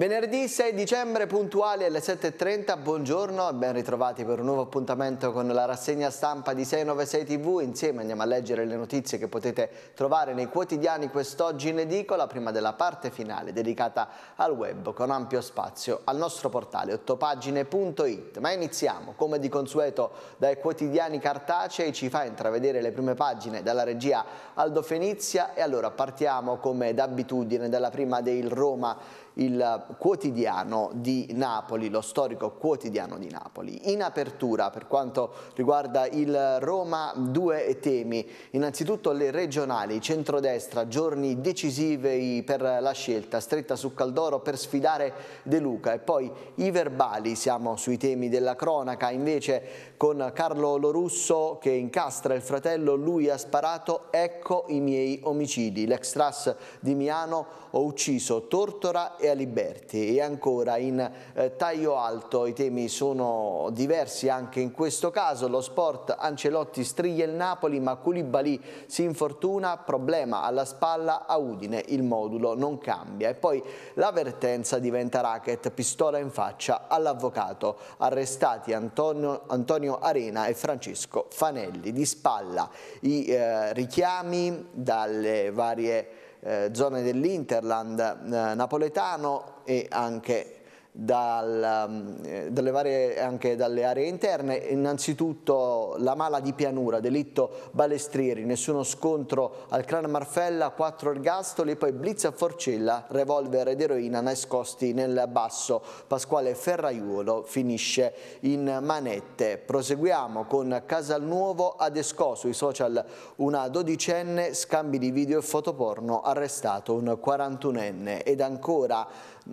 Venerdì 6 dicembre puntuali alle 7.30, buongiorno e ben ritrovati per un nuovo appuntamento con la rassegna stampa di 696 TV. Insieme andiamo a leggere le notizie che potete trovare nei quotidiani quest'oggi in edicola prima della parte finale dedicata al web con ampio spazio al nostro portale ottopagine.it. Ma iniziamo come di consueto dai quotidiani cartacei, ci fa intravedere le prime pagine dalla regia Aldo Fenizia e allora partiamo come d'abitudine dalla prima del Roma il quotidiano di Napoli, lo storico quotidiano di Napoli. In apertura per quanto riguarda il Roma due temi, innanzitutto le regionali, centrodestra, giorni decisivi per la scelta, stretta su Caldoro per sfidare De Luca e poi i verbali, siamo sui temi della cronaca invece con Carlo Lorusso che incastra il fratello, lui ha sparato, ecco i miei omicidi, l'extras di Miano ho ucciso Tortora e Aliberti e ancora in eh, taglio alto i temi sono diversi anche in questo caso lo sport Ancelotti striglia il Napoli ma Koulibaly si infortuna problema alla spalla a Udine il modulo non cambia e poi l'avvertenza diventa racket pistola in faccia all'avvocato arrestati Antonio, Antonio, Arena e Francesco Fanelli di spalla i eh, richiami dalle varie eh, zone dell'Interland eh, napoletano e anche dal, um, eh, dalle varie, anche dalle aree interne, innanzitutto la mala di pianura, delitto balestrieri, nessuno scontro al clan Marfella, quattro ergastoli, poi blitz a forcella, revolver ed eroina nascosti nel basso, Pasquale Ferraiuolo finisce in manette. Proseguiamo con Casalnuovo ad Esco sui social una dodicenne, scambi di video e fotoporno, arrestato un 41enne ed ancora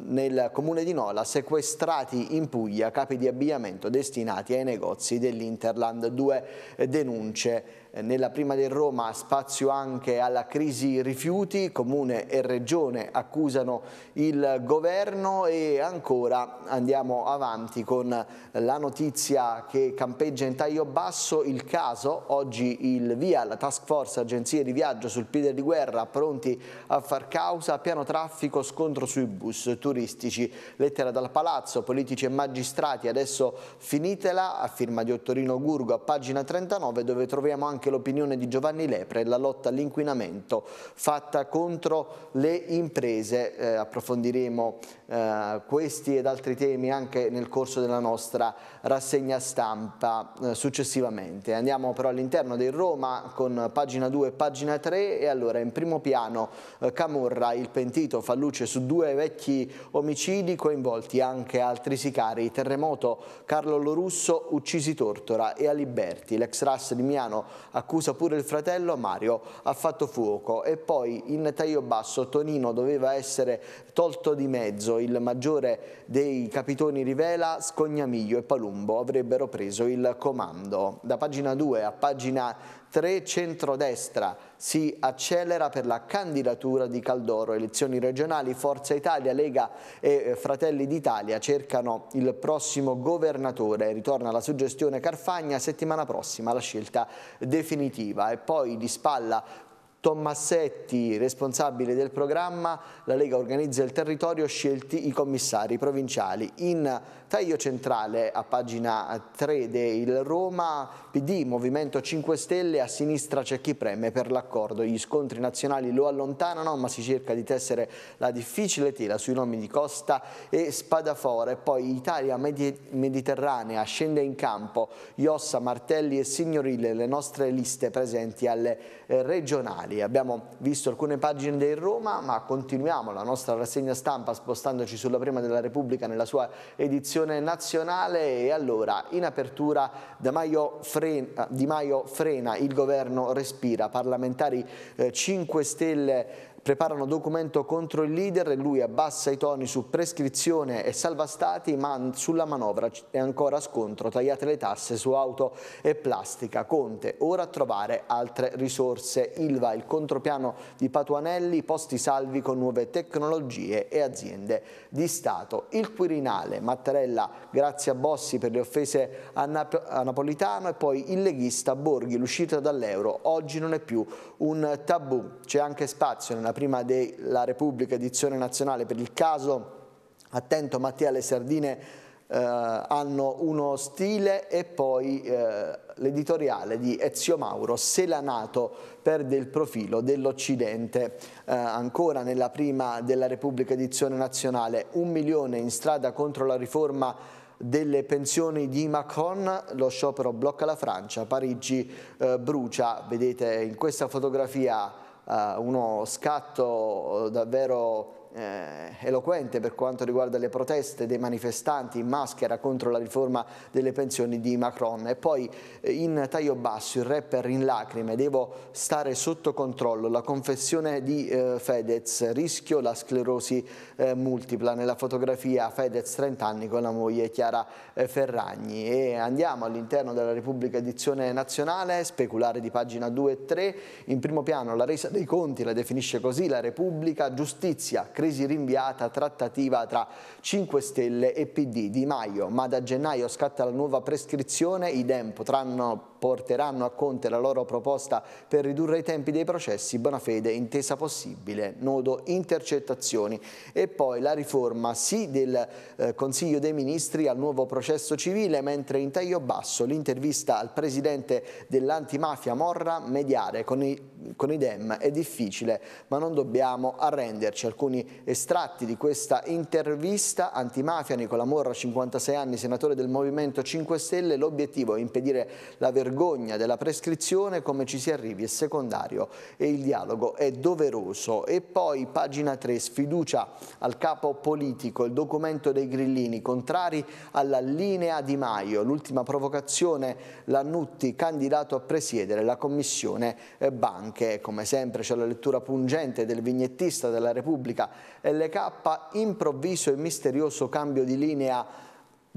nel comune di Nola sequestrati in Puglia capi di abbigliamento destinati ai negozi dell'Interland. Due eh, denunce eh, nella prima del Roma spazio anche alla crisi rifiuti, comune e regione accusano il governo e ancora andiamo avanti con la notizia che campeggia in taglio basso il caso, oggi il VIA, la task force agenzie di viaggio sul piede di guerra pronti a far causa, piano traffico, scontro sui bus turistici, lettera dal palazzo, politici e magistrati, adesso finitela, a firma di Ottorino Gurgo a pagina 39 dove troviamo anche anche l'opinione di Giovanni Lepre e la lotta all'inquinamento fatta contro le imprese. Eh, approfondiremo eh, questi ed altri temi anche nel corso della nostra rassegna stampa eh, successivamente. Andiamo però all'interno del Roma con pagina 2 e pagina 3 e allora in primo piano eh, Camorra, il pentito, fa luce su due vecchi omicidi coinvolti anche altri sicari. Terremoto, Carlo Lorusso, uccisi Tortora e Aliberti. L'ex RAS di Milano accusa pure il fratello Mario, ha fatto fuoco e poi in taglio basso Tonino doveva essere tolto di mezzo, il maggiore dei capitoni rivela Scognamiglio e Palumbo avrebbero preso il comando. Da pagina 2 a pagina 3 centrodestra si accelera per la candidatura di Caldoro. Elezioni regionali, Forza Italia, Lega e eh, Fratelli d'Italia cercano il prossimo governatore. Ritorna la suggestione Carfagna settimana prossima la scelta definitiva. E poi di spalla Tommassetti, responsabile del programma, la Lega organizza il territorio, scelti i commissari provinciali. In taglio centrale a pagina 3 del Roma, PD, Movimento 5 Stelle, a sinistra c'è chi preme per l'accordo. Gli scontri nazionali lo allontanano, ma si cerca di tessere la difficile tela sui nomi di Costa e Spadafora. E poi Italia Mediterranea scende in campo, Iossa, Martelli e Signorile, le nostre liste presenti alle eh, regionali numeri, abbiamo visto alcune pagine del Roma, ma continuiamo la nostra rassegna stampa spostandoci sulla prima della Repubblica nella sua edizione nazionale e allora in apertura Di Maio frena, Di Maio frena il governo respira, parlamentari eh, 5 Stelle Preparano documento contro il leader e lui abbassa i toni su prescrizione e salva stati ma sulla manovra è ancora scontro, tagliate le tasse su auto e plastica. Conte, ora a trovare altre risorse. Ilva, il contropiano di Patuanelli, posti salvi con nuove tecnologie e aziende di Stato. Il Quirinale, Mattarella, grazie a Bossi per le offese a, Nap a Napolitano e poi il leghista Borghi, l'uscita dall'euro. Oggi non è più un tabù. C'è anche spazio nella prima della Repubblica edizione nazionale per il caso Attento Mattia le sardine eh, hanno uno stile e poi eh, l'editoriale di Ezio Mauro se la Nato perde il profilo dell'Occidente eh, ancora nella prima della Repubblica edizione nazionale un milione in strada contro la riforma delle pensioni di Macron, lo sciopero blocca la Francia, Parigi eh, brucia, vedete in questa fotografia eh, uno scatto eh, davvero eh, eloquente per quanto riguarda le proteste dei manifestanti in maschera contro la riforma delle pensioni di Macron. E poi eh, in taglio basso il rapper in lacrime, devo stare sotto controllo, la confessione di eh, Fedez, rischio la sclerosi eh, multipla. Nella fotografia Fedez 30 anni con la moglie Chiara eh, Ferragni. E andiamo all'interno della Repubblica Edizione Nazionale, speculare di pagina 2 e 3. In primo piano la resa dei conti la definisce così la Repubblica, giustizia, crisi rinviata, trattativa tra 5 Stelle e PD di Maio, ma da gennaio scatta la nuova prescrizione, i DEM potranno porteranno a Conte la loro proposta per ridurre i tempi dei processi, Bonafede intesa possibile, nodo intercettazioni e poi la riforma sì del eh, Consiglio dei Ministri al nuovo processo civile, mentre in taglio basso l'intervista al presidente dell'antimafia Morra mediare con i con i DEM è difficile, ma non dobbiamo arrenderci. Alcuni estratti di questa intervista antimafia, Nicola Morra, 56 anni, senatore del Movimento 5 Stelle, l'obiettivo è impedire la versione vergogna della prescrizione, come ci si arrivi è secondario e il dialogo è doveroso. E poi pagina 3, sfiducia al capo politico, il documento dei grillini, contrari alla linea di Maio, l'ultima provocazione, Lannutti candidato a presiedere la commissione eh, banche. Come sempre c'è la lettura pungente del vignettista della Repubblica LK, improvviso e misterioso cambio di linea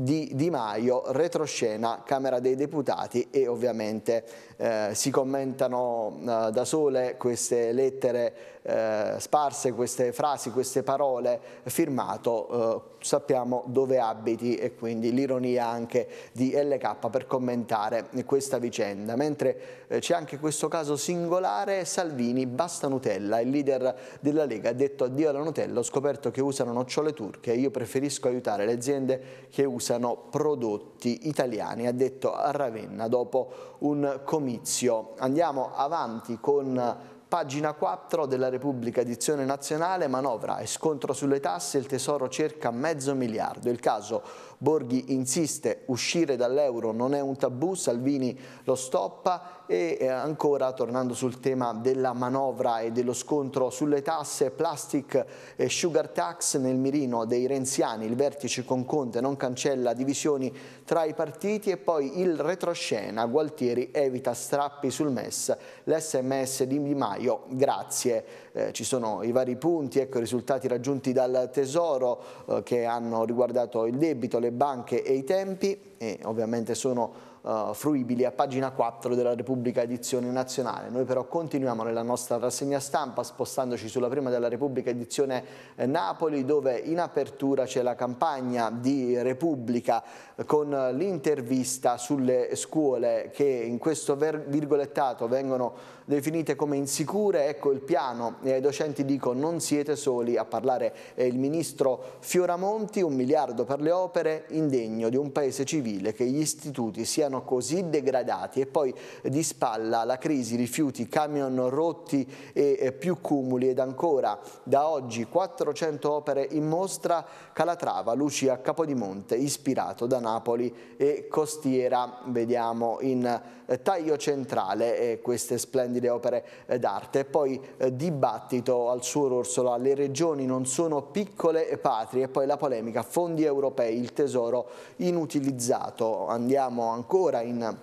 di Di Maio, retroscena Camera dei Deputati e ovviamente eh, si commentano eh, da sole queste lettere eh, sparse, queste frasi, queste parole firmato eh, sappiamo dove abiti e quindi l'ironia anche di LK per commentare questa vicenda. Mentre eh, c'è anche questo caso singolare, Salvini basta Nutella, il leader della Lega ha detto addio alla Nutella, ho scoperto che usano nocciole turche, io preferisco aiutare le aziende che usano interessano prodotti italiani, ha detto a Ravenna dopo un comizio. Andiamo avanti con Pagina 4 della Repubblica edizione nazionale, manovra e scontro sulle tasse, il tesoro cerca mezzo miliardo. Il caso Borghi insiste, uscire dall'euro non è un tabù, Salvini lo stoppa e eh, ancora tornando sul tema della manovra e dello scontro sulle tasse, plastic e sugar tax nel mirino dei renziani, il vertice con Conte non cancella divisioni tra i partiti e poi il retroscena, Gualtieri evita strappi sul MES, l'SMS di Di Maio, grazie. Eh, ci sono i vari punti, ecco i risultati raggiunti dal Tesoro eh, che hanno riguardato il debito, le banche e i tempi e ovviamente sono uh, fruibili a pagina 4 della Repubblica Edizione Nazionale. Noi però continuiamo nella nostra rassegna stampa spostandoci sulla prima della Repubblica Edizione eh, Napoli dove in apertura c'è la campagna di Repubblica eh, con l'intervista sulle scuole che in questo virgolettato vengono definite come insicure. Ecco il piano e ai docenti dico non siete soli a parlare. il ministro Fioramonti, un miliardo per le opere, indegno di un paese civile che gli istituti siano così degradati e poi di spalla la crisi, rifiuti, camion rotti e più cumuli ed ancora da oggi 400 opere in mostra Calatrava, Luci a Capodimonte ispirato da Napoli e Costiera, vediamo in eh, taglio centrale eh, queste splendide delle opere eh, d'arte. Poi eh, dibattito al suo Orsola, le regioni non sono piccole patrie e poi la polemica, fondi europei, il tesoro inutilizzato. Andiamo ancora in...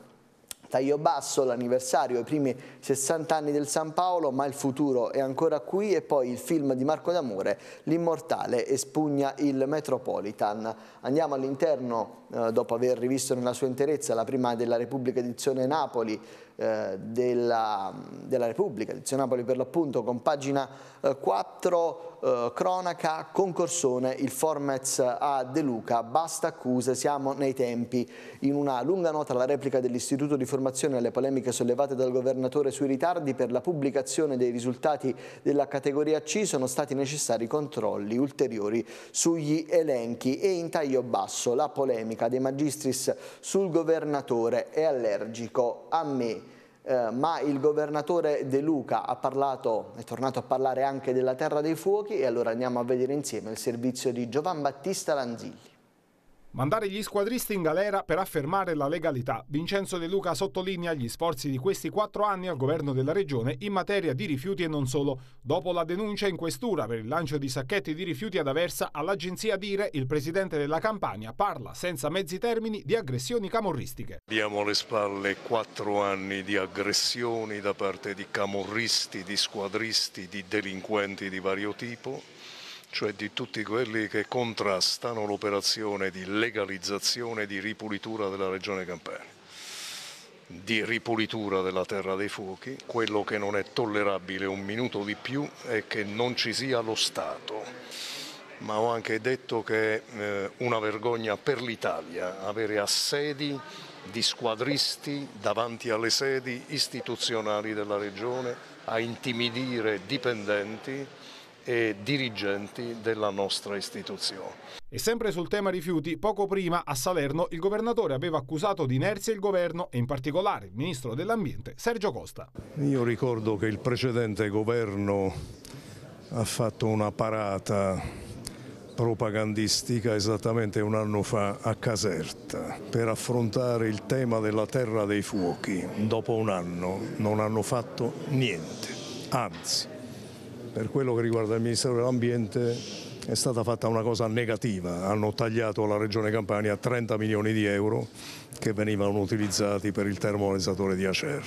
Taglio basso, l'anniversario, i primi 60 anni del San Paolo, ma il futuro è ancora qui e poi il film di Marco D'Amore, L'immortale, espugna il Metropolitan. Andiamo all'interno eh, dopo aver rivisto nella sua interezza la prima della Repubblica Edizione Napoli eh, della, della, Repubblica, Edizione Napoli per l'appunto, con pagina 4 eh, cronaca concorsone, il Formez a De Luca, basta accuse, siamo nei tempi. In una lunga nota la replica dell'Istituto di Formazione alle polemiche sollevate dal governatore sui ritardi per la pubblicazione dei risultati della categoria C sono stati necessari controlli ulteriori sugli elenchi e in taglio basso la polemica Monica De Magistris sul governatore è allergico a me. Eh, ma il governatore De Luca ha parlato, è tornato a parlare anche della Terra dei Fuochi e allora andiamo a vedere insieme il servizio di Giovan Battista Lanzilli. Mandare gli squadristi in galera per affermare la legalità. Vincenzo De Luca sottolinea gli sforzi di questi quattro anni al governo della regione in materia di rifiuti e non solo. Dopo la denuncia in questura per il lancio di sacchetti di rifiuti ad Aversa, all'agenzia Dire il presidente della Campania parla senza mezzi termini di aggressioni camorristiche. Abbiamo alle spalle quattro anni di aggressioni da parte di camorristi, di squadristi, di delinquenti di vario tipo cioè di tutti quelli che contrastano l'operazione di legalizzazione e di ripulitura della regione Campania di ripulitura della terra dei fuochi, quello che non è tollerabile un minuto di più è che non ci sia lo Stato, ma ho anche detto che è eh, una vergogna per l'Italia avere assedi di squadristi davanti alle sedi istituzionali della Regione a intimidire dipendenti e dirigenti della nostra istituzione. E sempre sul tema rifiuti, poco prima a Salerno il governatore aveva accusato di inerzia il governo e in particolare il ministro dell'ambiente Sergio Costa. Io ricordo che il precedente governo ha fatto una parata propagandistica esattamente un anno fa a Caserta per affrontare il tema della terra dei fuochi. Dopo un anno non hanno fatto niente, anzi per quello che riguarda il Ministero dell'Ambiente è stata fatta una cosa negativa, hanno tagliato alla Regione Campania 30 milioni di euro che venivano utilizzati per il termovalorizzatore di Acer.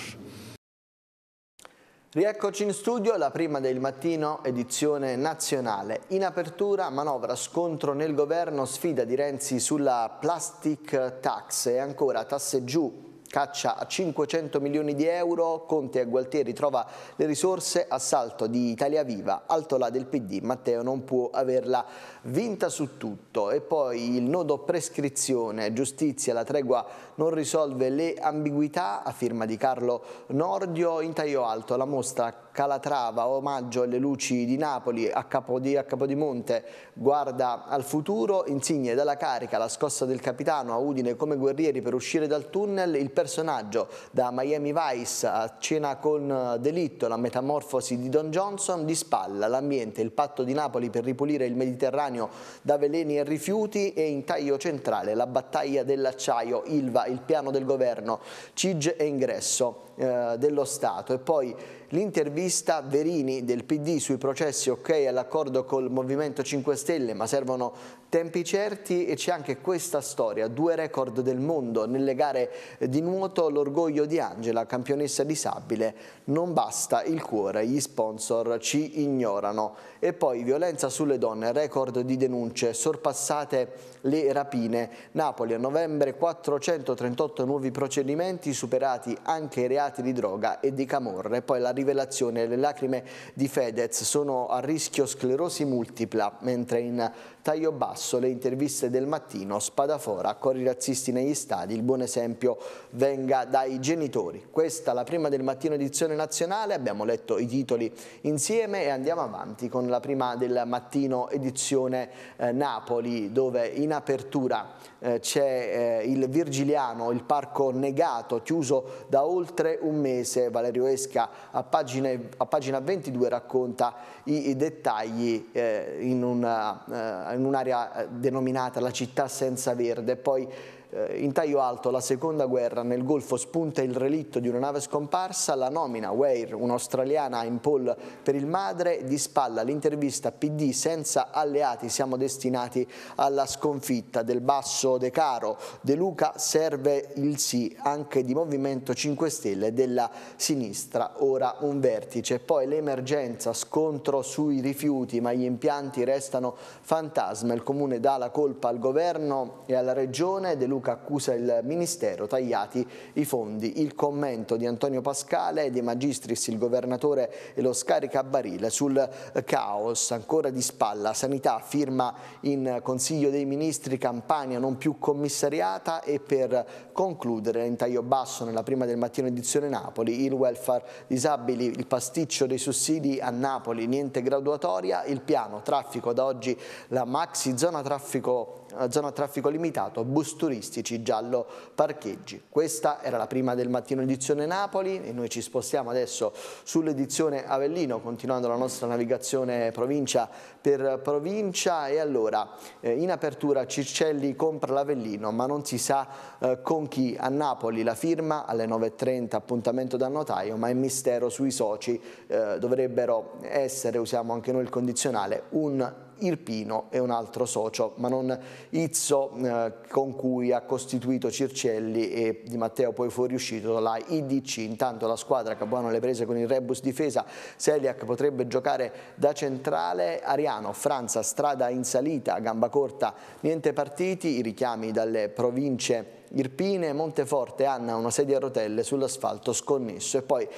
Rieccoci in studio, la prima del mattino, edizione nazionale. In apertura, manovra, scontro nel governo, sfida di Renzi sulla plastic tax e ancora tasse giù Caccia a 500 milioni di euro, Conte e Gualtieri trova le risorse, assalto di Italia Viva, altolà del PD, Matteo non può averla vinta su tutto. E poi il nodo prescrizione, giustizia, la tregua non risolve le ambiguità a firma di Carlo Nordio in taglio alto la mostra Calatrava, omaggio alle luci di Napoli a, Capodi, a Capodimonte, guarda al futuro, insigne dalla carica, la scossa del capitano a Udine come guerrieri per uscire dal tunnel, il personaggio da Miami Vice a cena con eh, delitto, la metamorfosi di Don Johnson, di spalla l'ambiente, il patto di Napoli per ripulire il Mediterraneo da veleni e rifiuti e in taglio centrale la battaglia dell'acciaio Ilva il piano del governo, CIG e ingresso eh, dello Stato e poi l'intervista Verini del PD sui processi ok all'accordo col Movimento 5 Stelle ma servono tempi certi e c'è anche questa storia, due record del mondo nelle gare di nuoto, l'orgoglio di Angela, campionessa disabile, non basta il cuore, gli sponsor ci ignorano e poi violenza sulle donne, record di denunce, sorpassate le rapine, Napoli a novembre 430 138 nuovi procedimenti superati anche i reati di droga e di camorre. Poi la rivelazione, le lacrime di Fedez sono a rischio sclerosi multipla, mentre in Taglio basso, le interviste del mattino, spadafora, corri razzisti negli stadi, il buon esempio venga dai genitori. Questa è la prima del mattino edizione nazionale, abbiamo letto i titoli insieme e andiamo avanti con la prima del mattino edizione eh, Napoli dove in apertura eh, c'è eh, il Virgiliano, il parco negato chiuso da oltre un mese. Valerio Esca a, pagine, a pagina 22 racconta i, i dettagli eh, in una eh, in un'area eh, denominata la città senza verde, poi eh, in taglio alto la seconda guerra nel Golfo spunta il relitto di una nave scomparsa, la nomina Weir, un'australiana in poll per il madre, di spalla l'intervista PD senza alleati siamo destinati alla sconfitta del basso De Caro, De Luca serve il sì anche di Movimento 5 Stelle e della sinistra, ora un vertice, poi l'emergenza, scontro sui rifiuti ma gli impianti restano fantasma, il comune dà la colpa al governo e alla regione, De Luca Luca accusa il Ministero, tagliati i fondi. Il commento di Antonio Pascale e di Magistris, il governatore e lo scarica a barile sul caos. Ancora di spalla, sanità firma in Consiglio dei Ministri Campania non più commissariata e per concludere in taglio basso nella prima del mattino edizione Napoli, il welfare disabili, il pasticcio dei sussidi a Napoli, niente graduatoria, il piano traffico da oggi la maxi zona traffico zona traffico limitato, bus turistici, giallo parcheggi. Questa era la prima del mattino edizione Napoli e noi ci spostiamo adesso sull'edizione Avellino, continuando la nostra navigazione provincia per provincia e allora eh, in apertura Circelli compra l'Avellino ma non si sa eh, con chi a Napoli la firma alle 9.30 appuntamento dal notaio ma è mistero sui soci eh, dovrebbero essere, usiamo anche noi il condizionale, un Irpino è un altro socio, ma non Izzo eh, con cui ha costituito Circelli e Di Matteo poi fuoriuscito dalla IDC. Intanto la squadra Capuano le prese con il rebus difesa, Seliak potrebbe giocare da centrale, Ariano, Franza, strada in salita, gamba corta, niente partiti, i richiami dalle province Irpine, Monteforte, Anna, una sedia a rotelle sull'asfalto sconnesso e poi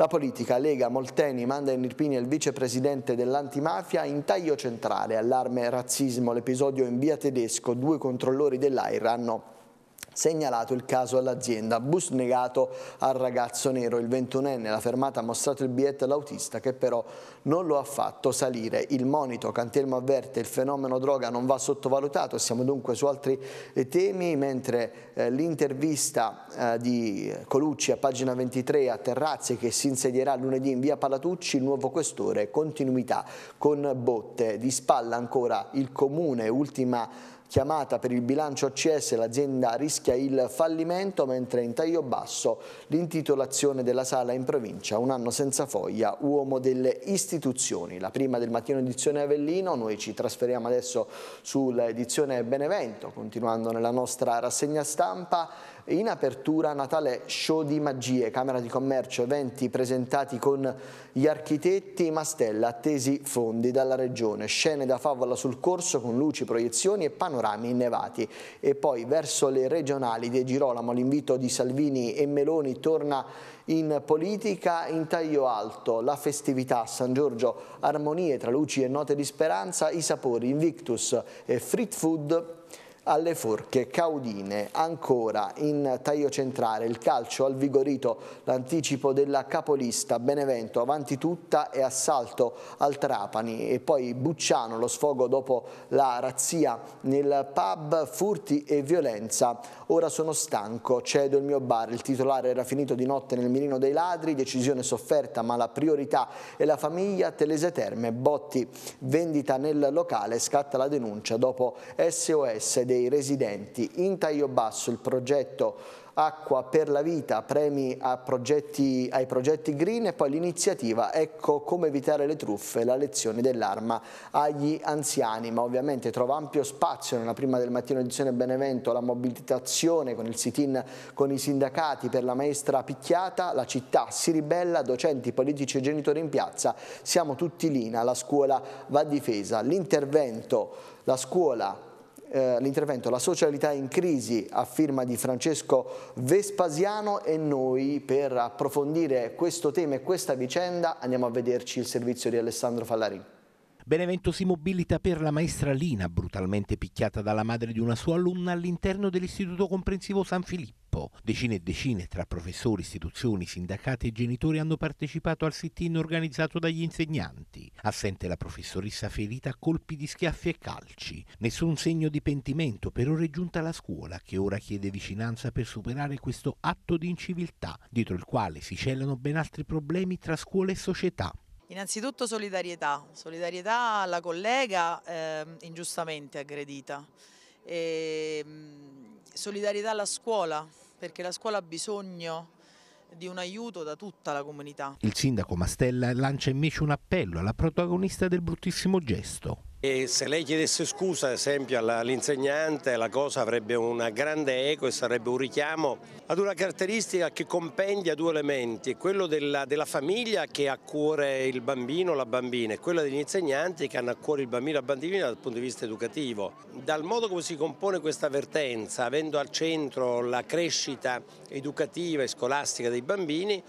la politica Lega Molteni manda in Irpini il vicepresidente dell'antimafia in taglio centrale, allarme razzismo, l'episodio in via tedesco, due controllori dell'AIR hanno segnalato il caso all'azienda. Bus negato al ragazzo nero, il 21enne, la fermata ha mostrato il biglietto all'autista che però non lo ha fatto salire. Il monito Cantelmo avverte il fenomeno droga non va sottovalutato, siamo dunque su altri eh, temi, mentre eh, l'intervista eh, di Colucci a pagina 23 a Terrazzi che si insedierà lunedì in via Palatucci, il nuovo questore, continuità con botte, di spalla ancora il comune, ultima chiamata per il bilancio OCS l'azienda rischia il fallimento, mentre in taglio basso l'intitolazione della sala in provincia, un anno senza foglia, uomo delle istituzioni. La prima del mattino edizione Avellino, noi ci trasferiamo adesso sull'edizione Benevento, continuando nella nostra rassegna stampa in apertura Natale Show di Magie, Camera di Commercio, eventi presentati con gli architetti Mastella, attesi fondi dalla regione, scene da favola sul corso con luci, proiezioni e panorami innevati. E poi verso le regionali di Girolamo l'invito di Salvini e Meloni torna in politica in taglio alto, la festività a San Giorgio, armonie tra luci e note di speranza, i sapori Invictus e Fritz Food alle forche caudine. Ancora in taglio centrale il calcio al vigorito l'anticipo della capolista Benevento avanti tutta e assalto al Trapani e poi Bucciano lo sfogo dopo la razzia nel pub furti e violenza. Ora sono stanco, cedo il mio bar, il titolare era finito di notte nel mirino dei ladri, decisione sofferta ma la priorità è la famiglia, Telese Terme, Botti vendita nel locale, scatta la denuncia dopo SOS dei dei residenti. In taglio basso il progetto Acqua per la Vita, premi progetti, ai progetti green e poi l'iniziativa Ecco come evitare le truffe, la lezione dell'arma agli anziani, ma ovviamente trova ampio spazio nella prima del mattino edizione Benevento la mobilitazione con il sit-in con i sindacati per la maestra picchiata, la città si ribella, docenti, politici e genitori in piazza, siamo tutti lì, la scuola va difesa, l'intervento, la scuola eh, l'intervento La socialità in crisi a firma di Francesco Vespasiano e noi per approfondire questo tema e questa vicenda andiamo a vederci il servizio di Alessandro Fallarini. Benevento si mobilita per la maestra Lina, brutalmente picchiata dalla madre di una sua alunna all'interno dell'Istituto Comprensivo San Filippo. Decine e decine tra professori, istituzioni, sindacati e genitori hanno partecipato al sit-in organizzato dagli insegnanti. Assente la professoressa ferita a colpi di schiaffi e calci. Nessun segno di pentimento per ora è giunta la scuola che ora chiede vicinanza per superare questo atto di inciviltà, dietro il quale si celano ben altri problemi tra scuola e società. Innanzitutto solidarietà, solidarietà alla collega eh, ingiustamente aggredita, e, ehm, solidarietà alla scuola perché la scuola ha bisogno di un aiuto da tutta la comunità. Il sindaco Mastella lancia invece un appello alla protagonista del bruttissimo gesto. E se lei chiedesse scusa, ad esempio, all'insegnante, la cosa avrebbe una grande eco e sarebbe un richiamo ad una caratteristica che compendia due elementi, quello della, della famiglia che ha a cuore il bambino o la bambina e quello degli insegnanti che hanno a cuore il bambino o la bambina dal punto di vista educativo. Dal modo come si compone questa avvertenza, avendo al centro la crescita educativa e scolastica dei bambini,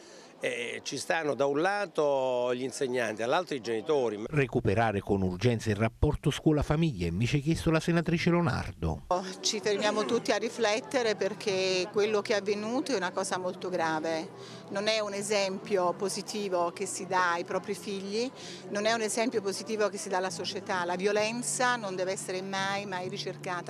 eh, ci stanno da un lato gli insegnanti, dall'altro i genitori. Recuperare con urgenza il rapporto scuola-famiglia, invece chiesto la senatrice Leonardo. Ci fermiamo tutti a riflettere perché quello che è avvenuto è una cosa molto grave. Non è un esempio positivo che si dà ai propri figli, non è un esempio positivo che si dà alla società. La violenza non deve essere mai, mai ricercata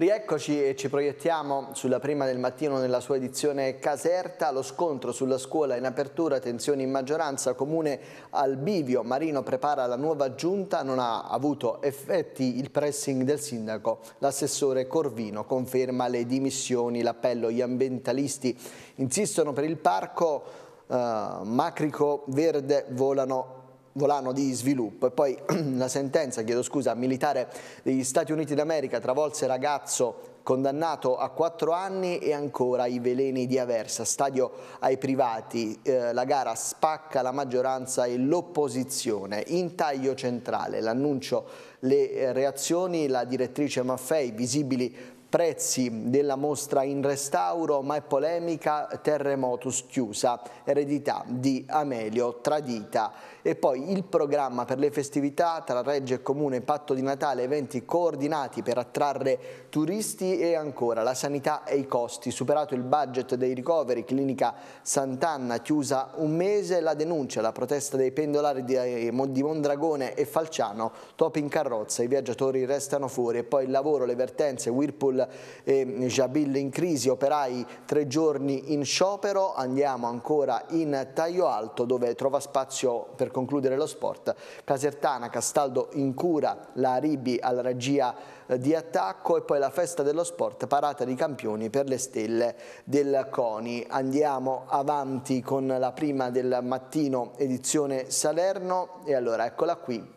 Rieccoci e ci proiettiamo sulla prima del mattino nella sua edizione Caserta, lo scontro sulla scuola in apertura, tensioni in maggioranza, comune al bivio, Marino prepara la nuova giunta, non ha avuto effetti il pressing del sindaco, l'assessore Corvino conferma le dimissioni, l'appello, gli ambientalisti insistono per il parco, eh, Macrico Verde volano volano di sviluppo e poi la sentenza, chiedo scusa, militare degli Stati Uniti d'America travolse ragazzo condannato a quattro anni e ancora i veleni di Aversa, stadio ai privati, eh, la gara spacca la maggioranza e l'opposizione, in taglio centrale, l'annuncio, le eh, reazioni, la direttrice Maffei, visibili prezzi della mostra in restauro, ma è polemica, terremotus chiusa, eredità di Amelio tradita e poi il programma per le festività tra Reggio e Comune, Patto di Natale, eventi coordinati per attrarre turisti e ancora la sanità e i costi. Superato il budget dei ricoveri, clinica Sant'Anna chiusa un mese, la denuncia, la protesta dei pendolari eh, di Mondragone e Falciano, top in carrozza, i viaggiatori restano fuori e poi il lavoro, le vertenze, Whirlpool e Jabil in crisi, operai tre giorni in sciopero, andiamo ancora in taglio alto dove trova spazio per concludere lo sport. Casertana, Castaldo in cura, la Ribi alla regia eh, di attacco e poi la festa dello sport, parata di campioni per le stelle del CONI. Andiamo avanti con la prima del mattino edizione Salerno e allora eccola qui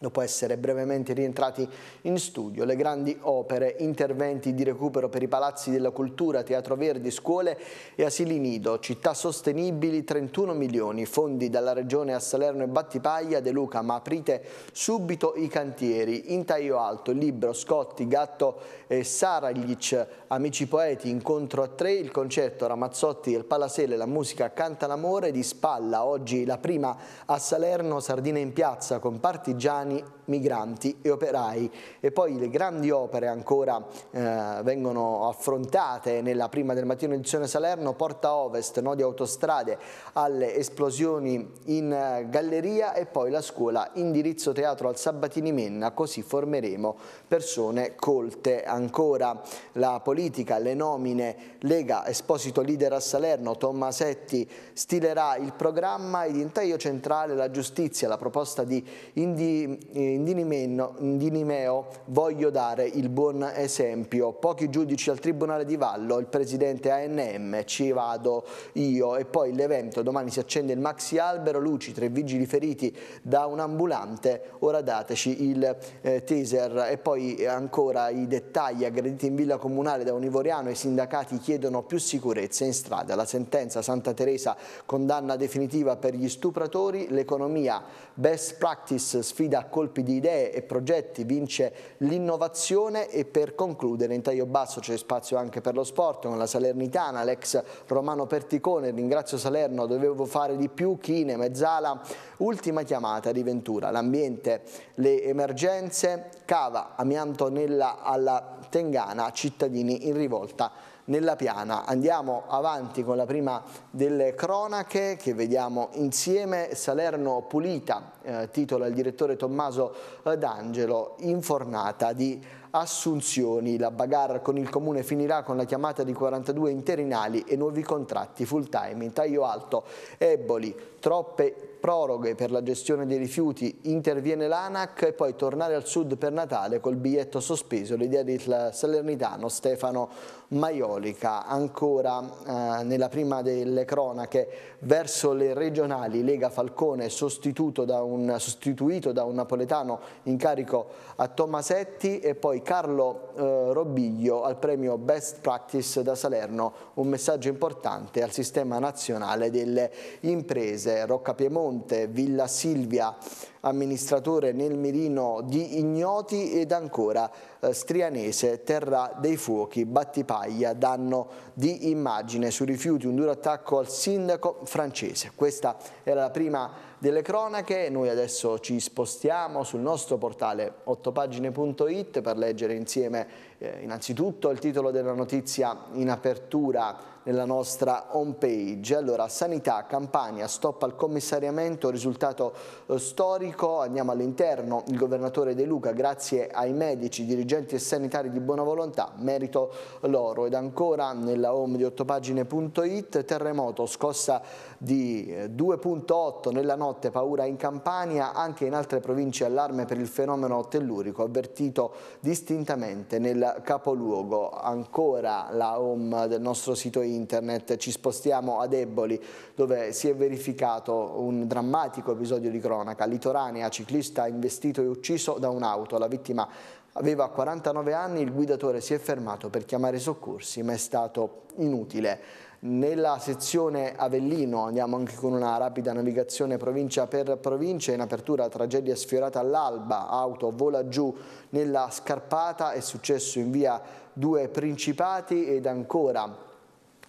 Dopo essere brevemente rientrati in studio, le grandi opere, interventi di recupero per i palazzi della cultura, Teatro Verdi, scuole e asili nido, città sostenibili 31 milioni, fondi dalla regione a Salerno e Battipaglia, De Luca, ma aprite subito i cantieri, in Taglio Alto, Libro, Scotti, Gatto e Saraglic, Amici Poeti, Incontro a Tre, il concerto Ramazzotti del Palasele, la musica Canta l'amore di Spalla, oggi la prima a Salerno, Sardine in piazza con partigiani italiani migranti e operai e poi le grandi opere ancora eh, vengono affrontate nella prima del mattino edizione Salerno, Porta Ovest, nodi autostrade alle esplosioni in eh, galleria e poi la scuola indirizzo teatro al Sabatini Menna, così formeremo persone colte. Ancora la politica, le nomine, Lega, Esposito leader a Salerno, Tommasetti stilerà il programma ed in centrale la giustizia, la proposta di indi eh, in di Nimeo voglio dare il buon esempio. Pochi giudici al Tribunale di Vallo, il presidente ANM, ci vado io e poi l'evento. Domani si accende il maxi albero, luci, tre vigili feriti da un ambulante. Ora dateci il eh, teaser e poi eh, ancora i dettagli aggrediti in villa comunale da un Ivoriano, I sindacati chiedono più sicurezza in strada. La sentenza Santa Teresa condanna definitiva per gli stupratori. L'economia best practice sfida colpi di idee e progetti vince l'innovazione e per concludere in taglio basso c'è spazio anche per lo sport con la Salernitana, l'ex Romano Perticone, ringrazio Salerno, dovevo fare di più, Chine, Mezzala, ultima chiamata di Ventura, l'ambiente, le emergenze, cava, amianto nella, alla Tengana, cittadini in rivolta nella piana. Andiamo avanti con la prima delle cronache che vediamo insieme. Salerno pulita, eh, titola il direttore Tommaso eh, D'Angelo, infornata di assunzioni. La bagarre con il Comune finirà con la chiamata di 42 interinali e nuovi contratti full time. In taglio alto, Eboli, troppe proroghe per la gestione dei rifiuti, interviene l'ANAC e poi tornare al sud per Natale col biglietto sospeso, l'idea del salernitano Stefano Maiolica. Ancora eh, nella prima delle cronache verso le regionali Lega Falcone sostituito da un, sostituito da un napoletano in carico a Tomasetti e poi Carlo eh, Robiglio al premio Best Practice da Salerno, un messaggio importante al sistema nazionale delle imprese. Rocca Piemonte, Villa Silvia amministratore nel mirino di ignoti ed ancora eh, Strianese, terra dei fuochi, battipaglia, danno di immagine sui rifiuti, un duro attacco al sindaco francese. Questa era la prima delle cronache, noi adesso ci spostiamo sul nostro portale ottopagine.it per leggere insieme eh, innanzitutto il titolo della notizia in apertura nella nostra home page. Allora, sanità, Campania, stop al commissariamento, risultato eh, storico, andiamo all'interno, il governatore De Luca, grazie ai medici, dirigenti e sanitari di buona volontà, merito loro. Ed ancora nella home di 8pagine.it, terremoto, scossa di 2.8 eh, nella notte, paura in Campania, anche in altre province allarme per il fenomeno tellurico, avvertito distintamente nel capoluogo. Ancora la home del nostro sito internet internet, ci spostiamo a Eboli dove si è verificato un drammatico episodio di cronaca. Litoranea, ciclista investito e ucciso da un'auto. La vittima aveva 49 anni, il guidatore si è fermato per chiamare i soccorsi ma è stato inutile. Nella sezione Avellino andiamo anche con una rapida navigazione provincia per provincia, in apertura tragedia sfiorata all'alba, auto vola giù nella scarpata, è successo in via Due Principati ed ancora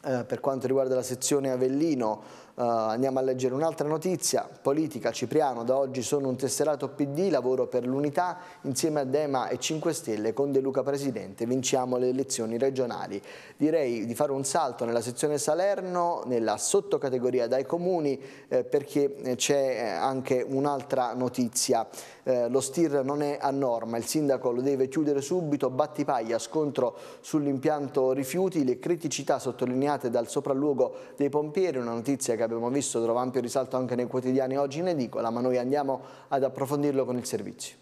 eh, per quanto riguarda la sezione Avellino Uh, andiamo a leggere un'altra notizia, politica, Cipriano, da oggi sono un tesserato PD, lavoro per l'unità insieme a Dema e 5 Stelle con De Luca Presidente, vinciamo le elezioni regionali. Direi di fare un salto nella sezione Salerno, nella sottocategoria dai comuni, eh, perché eh, c'è eh, anche un'altra notizia. Eh, lo STIR non è a norma, il sindaco lo deve chiudere subito, battipaglia, scontro sull'impianto rifiuti, le criticità sottolineate dal sopralluogo dei pompieri, una notizia che abbiamo visto trova ampio risalto anche nei quotidiani oggi in edicola, ma noi andiamo ad approfondirlo con il servizio.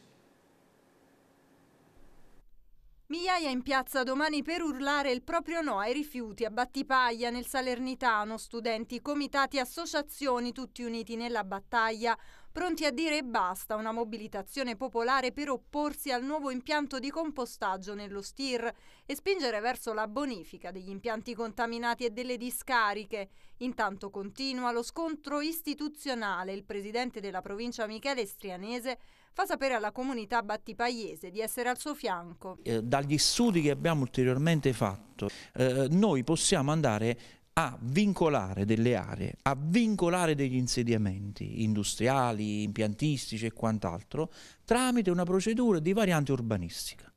Migliaia in piazza domani per urlare il proprio no ai rifiuti a Battipaglia nel Salernitano, studenti, comitati, associazioni tutti uniti nella battaglia pronti a dire basta una mobilitazione popolare per opporsi al nuovo impianto di compostaggio nello STIR e spingere verso la bonifica degli impianti contaminati e delle discariche. Intanto continua lo scontro istituzionale. Il presidente della provincia Michele Strianese fa sapere alla comunità battipagliese di essere al suo fianco. Eh, dagli studi che abbiamo ulteriormente fatto, eh, noi possiamo andare a vincolare delle aree, a vincolare degli insediamenti industriali, impiantistici e quant'altro tramite una procedura di variante urbanistica.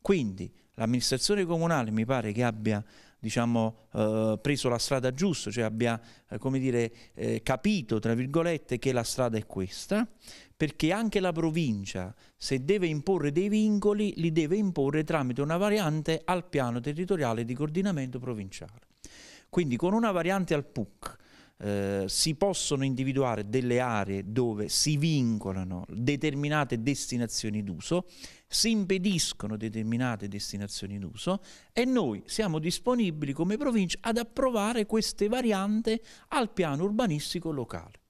Quindi l'amministrazione comunale mi pare che abbia diciamo, eh, preso la strada giusta, cioè abbia eh, come dire, eh, capito tra virgolette che la strada è questa, perché anche la provincia se deve imporre dei vincoli li deve imporre tramite una variante al piano territoriale di coordinamento provinciale. Quindi con una variante al PUC eh, si possono individuare delle aree dove si vincolano determinate destinazioni d'uso, si impediscono determinate destinazioni d'uso e noi siamo disponibili come provincia ad approvare queste varianti al piano urbanistico locale.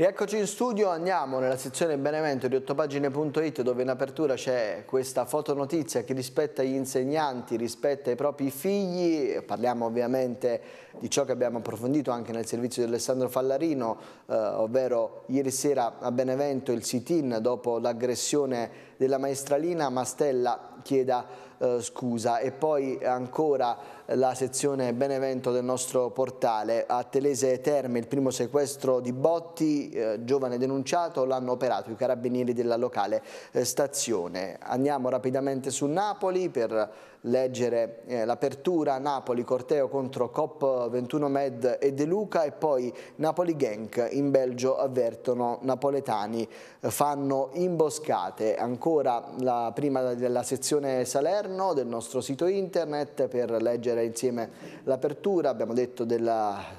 Rieccoci in studio, andiamo nella sezione Benevento di 8pagine.it dove in apertura c'è questa fotonotizia che rispetta gli insegnanti, rispetta i propri figli, parliamo ovviamente di ciò che abbiamo approfondito anche nel servizio di Alessandro Fallarino, eh, ovvero ieri sera a Benevento il sit-in dopo l'aggressione della maestralina Mastella chieda eh, scusa e poi ancora la sezione Benevento del nostro portale. A Telese Terme il primo sequestro di Botti, eh, giovane denunciato, l'hanno operato i carabinieri della locale eh, stazione. Andiamo rapidamente su Napoli per leggere eh, l'apertura Napoli corteo contro COP21 Med e De Luca e poi Napoli Genk in Belgio avvertono napoletani eh, fanno imboscate ancora la prima della sezione Salerno del nostro sito internet per leggere scegliere insieme l'apertura, abbiamo detto del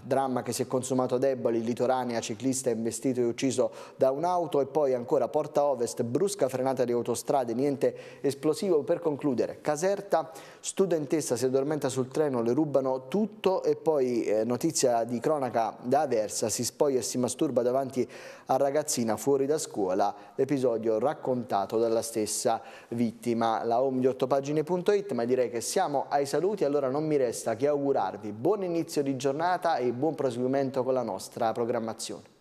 dramma che si è consumato a Deboli, litoranea, ciclista investito e ucciso da un'auto e poi ancora Porta Ovest, brusca frenata di autostrade, niente esplosivo. Per concludere, Caserta, studentessa si addormenta sul treno, le rubano tutto e poi eh, notizia di cronaca da Aversa, si spoglia e si masturba davanti a ragazzina fuori da scuola, episodio raccontato dalla stessa vittima. La home di 8pagine.it, ma direi che siamo ai saluti, allora non mi mi resta che augurarvi buon inizio di giornata e buon proseguimento con la nostra programmazione.